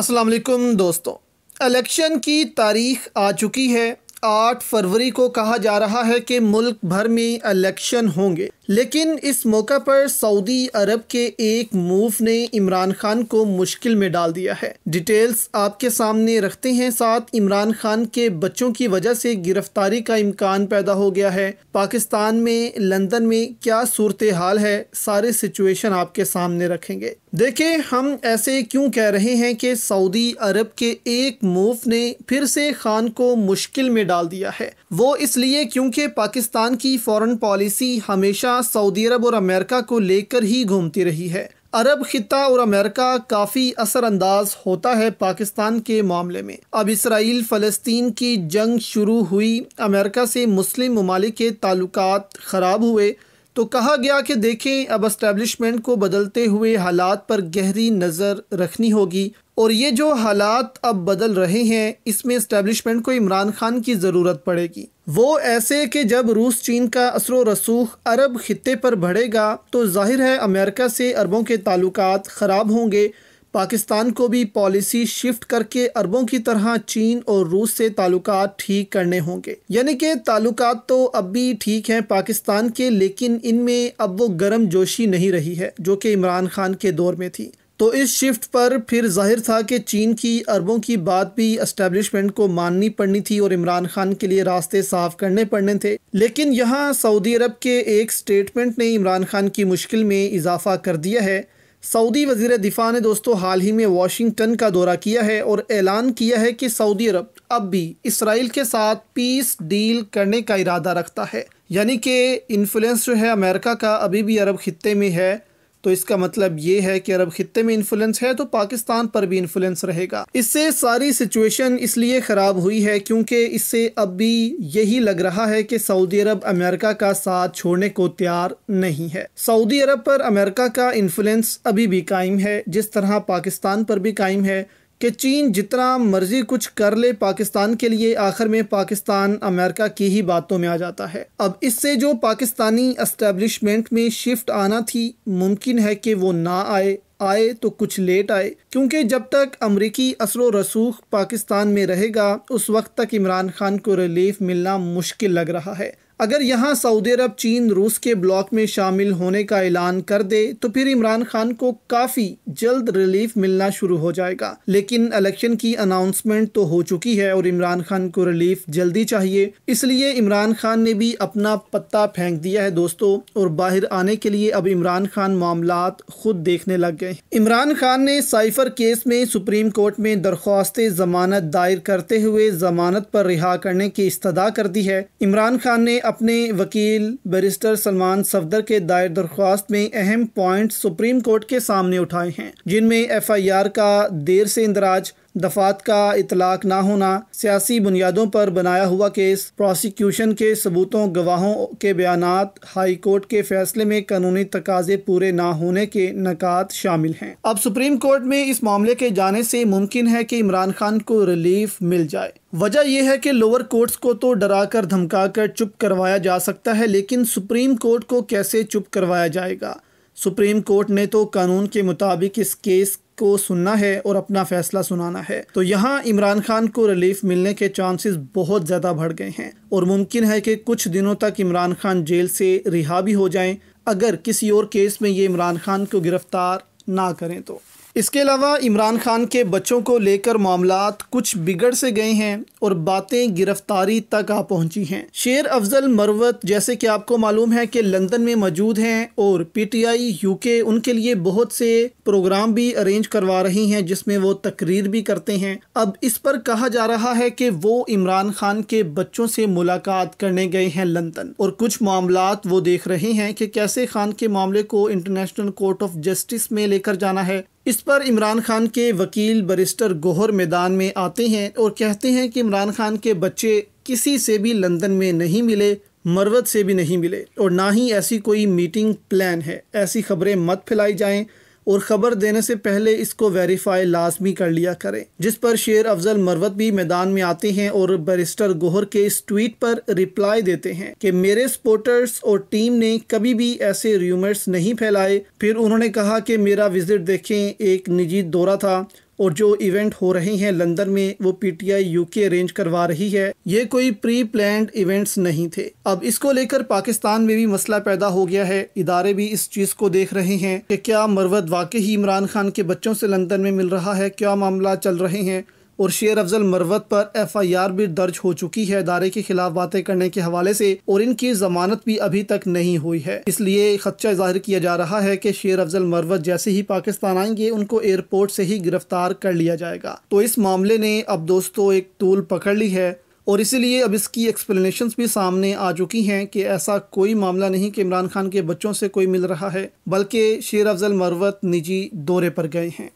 अस्सलाम दोस्तों इलेक्शन की तारीख आ चुकी है आठ फरवरी को कहा जा रहा है कि मुल्क भर में इलेक्शन होंगे लेकिन इस मौका पर सऊदी अरब के एक मूव ने इमरान खान को मुश्किल में डाल दिया है डिटेल्स आपके सामने रखते हैं साथ इमरान खान के बच्चों की वजह से गिरफ्तारी का इम्कान पैदा हो गया है पाकिस्तान में लंदन में क्या सूरत हाल है सारे सिचुएशन आपके सामने रखेंगे देखे हम ऐसे क्यों कह रहे हैं कि सऊदी अरब के एक मूव ने फिर से खान को मुश्किल में डाल दिया है वो इसलिए क्योंकि पाकिस्तान की फॉरेन पॉलिसी हमेशा सऊदी अरब और अमेरिका को लेकर ही घूमती रही है अरब खिता और अमेरिका काफ़ी असरअंदाज होता है पाकिस्तान के मामले में अब इसराइल फ़लस्तीन की जंग शुरू हुई अमेरिका से मुस्लिम ममालिक के ताल्लुक ख़राब हुए तो कहा गया कि देखें अब इस्टेबलिशमेंट को बदलते हुए हालात पर गहरी नज़र रखनी होगी और ये जो हालात अब बदल रहे हैं इसमें इस्टेब्लिशमेंट को इमरान खान की ज़रूरत पड़ेगी वो ऐसे कि जब रूस चीन का असर रसूख अरब खत्े पर बढ़ेगा तो जाहिर है अमेरिका से अरबों के ताल्लुक ख़राब होंगे पाकिस्तान को भी पॉलिसी शिफ्ट करके अरबों की तरह चीन और रूस से ताल्लुक ठीक करने होंगे यानी कि ताल्लुक तो अब भी ठीक हैं पाकिस्तान के लेकिन इनमें अब वो गर्म जोशी नहीं रही है जो कि इमरान खान के दौर में थी तो इस शिफ्ट पर फिर जाहिर था कि चीन की अरबों की बात भी इस्टेब्लिशमेंट को माननी पड़नी थी और इमरान खान के लिए रास्ते साफ करने पड़ने थे लेकिन यहाँ सऊदी अरब के एक स्टेटमेंट ने इमरान खान की मुश्किल में इजाफा कर दिया है सऊदी वजीर दिफा ने दोस्तों हाल ही में वाशिंगटन का दौरा किया है और ऐलान किया है कि सऊदी अरब अब भी इसराइल के साथ पीस डील करने का इरादा रखता है यानी कि इन्फ्लुएंस जो है अमेरिका का अभी भी अरब खत्े में है तो इसका मतलब ये है कि अरब खत्ते में इन्फ्लुएंस है तो पाकिस्तान पर भी इन्फ्लुएंस रहेगा इससे सारी सिचुएशन इसलिए ख़राब हुई है क्योंकि इससे अब भी यही लग रहा है कि सऊदी अरब अमेरिका का साथ छोड़ने को तैयार नहीं है सऊदी अरब पर अमेरिका का इन्फ्लुएंस अभी भी कायम है जिस तरह पाकिस्तान पर भी कायम है कि चीन जितना मर्जी कुछ कर ले पाकिस्तान के लिए आखिर में पाकिस्तान अमेरिका की ही बातों में आ जाता है अब इससे जो पाकिस्तानी एस्टेब्लिशमेंट में शिफ्ट आना थी मुमकिन है कि वो ना आए आए तो कुछ लेट आए क्योंकि जब तक अमरीकी असर रसूख पाकिस्तान में रहेगा उस वक्त तक इमरान खान को रिलीफ मिलना मुश्किल लग रहा है अगर यहाँ सऊदी अरब चीन रूस के ब्लॉक में शामिल होने का ऐलान कर दे तो फिर इमरान खान को काफ़ी जल्द रिलीफ मिलना शुरू हो जाएगा लेकिन इलेक्शन की अनाउंसमेंट तो हो चुकी है और इमरान खान को रिलीफ जल्दी चाहिए इसलिए इमरान खान ने भी अपना पत्ता फेंक दिया है दोस्तों और बाहर आने के लिए अब इमरान खान मामला खुद देखने लग गए इमरान खान ने साइफर केस में सुप्रीम कोर्ट में दरख्वास्त जमानत दायर करते हुए जमानत पर रिहा करने की इस्तः कर दी है इमरान खान ने अपने वकील बैरिस्टर सलमान सफदर के दायर दरख्वास्त में अहम पॉइंट सुप्रीम कोर्ट के सामने उठाए हैं जिनमें एफ आई आर का देर से इंदराज दफात का इतलाक ना होना सियासी बुनियादों पर बनाया हुआ केस प्रोसिक्यूशन के सबूतों गवाहों के बयान हाई कोर्ट के फैसले में कानूनी तकाजे पूरे ना होने के नकात शामिल हैं अब सुप्रीम कोर्ट में इस मामले के जाने से मुमकिन है कि इमरान खान को रिलीफ मिल जाए वजह यह है कि लोअर कोर्ट्स को तो डरा कर धमका कर चुप करवाया जा सकता है लेकिन सुप्रीम कोर्ट को कैसे चुप करवाया जाएगा सुप्रीम कोर्ट ने तो कानून के मुताबिक इस केस को सुनना है और अपना फैसला सुनाना है तो यहाँ इमरान खान को रिलीफ मिलने के चांसेस बहुत ज़्यादा बढ़ गए हैं और मुमकिन है कि कुछ दिनों तक इमरान खान जेल से रिहा भी हो जाएं अगर किसी और केस में ये इमरान खान को गिरफ्तार ना करें तो इसके अलावा इमरान खान के बच्चों को लेकर मामला कुछ बिगड़ से गए हैं और बातें गिरफ्तारी तक आ पहुंची हैं शेर अफजल मरवत जैसे कि आपको मालूम है कि लंदन में मौजूद हैं और पीटीआई यूके उनके लिए बहुत से प्रोग्राम भी अरेंज करवा रही हैं जिसमें वो तकरीर भी करते हैं अब इस पर कहा जा रहा है कि वो इमरान खान के बच्चों से मुलाकात करने गए हैं लंदन और कुछ मामला वो देख रहे हैं कि कैसे खान के मामले को इंटरनेशनल कोर्ट ऑफ जस्टिस में लेकर जाना है इस पर इमरान खान के वकील बरिस्टर गोहर मैदान में आते हैं और कहते हैं कि इमरान खान के बच्चे किसी से भी लंदन में नहीं मिले मरवत से भी नहीं मिले और ना ही ऐसी कोई मीटिंग प्लान है ऐसी खबरें मत फैलाई जाएं और ख़बर देने से पहले इसको वेरीफाई लाजमी कर लिया करें जिस पर शेर अफजल मरवत भी मैदान में आते हैं और बैरिस्टर गोहर के इस ट्वीट पर रिप्लाई देते हैं कि मेरे सपोर्टर्स और टीम ने कभी भी ऐसे र्यूमर्स नहीं फैलाए फिर उन्होंने कहा कि मेरा विजिट देखें एक निजी दौरा था और जो इवेंट हो रहे हैं लंदन में वो पीटीआई यूके अरेंज करवा रही है ये कोई प्री प्लान इवेंट्स नहीं थे अब इसको लेकर पाकिस्तान में भी मसला पैदा हो गया है इदारे भी इस चीज़ को देख रहे हैं कि क्या मरवत वाकई ही इमरान खान के बच्चों से लंदन में मिल रहा है क्या मामला चल रहे हैं और शेर अफजल मरवत पर एफ आई आर भी दर्ज हो चुकी है इदारे के खिलाफ बातें करने के हवाले से और इनकी जमानत भी अभी तक नहीं हुई है इसलिए खदशा जाहिर किया जा रहा है की शेर अफजल मरवत जैसे ही पाकिस्तान आएंगे उनको एयरपोर्ट से ही गिरफ्तार कर लिया जाएगा तो इस मामले ने अब दोस्तों एक तूल पकड़ ली है और इसीलिए अब इसकी एक्सप्लेनेशन भी सामने आ चुकी हैं कि ऐसा कोई मामला नहीं कि इमरान खान के बच्चों से कोई मिल रहा है बल्कि शेर अफजल मरवत निजी दौरे पर गए हैं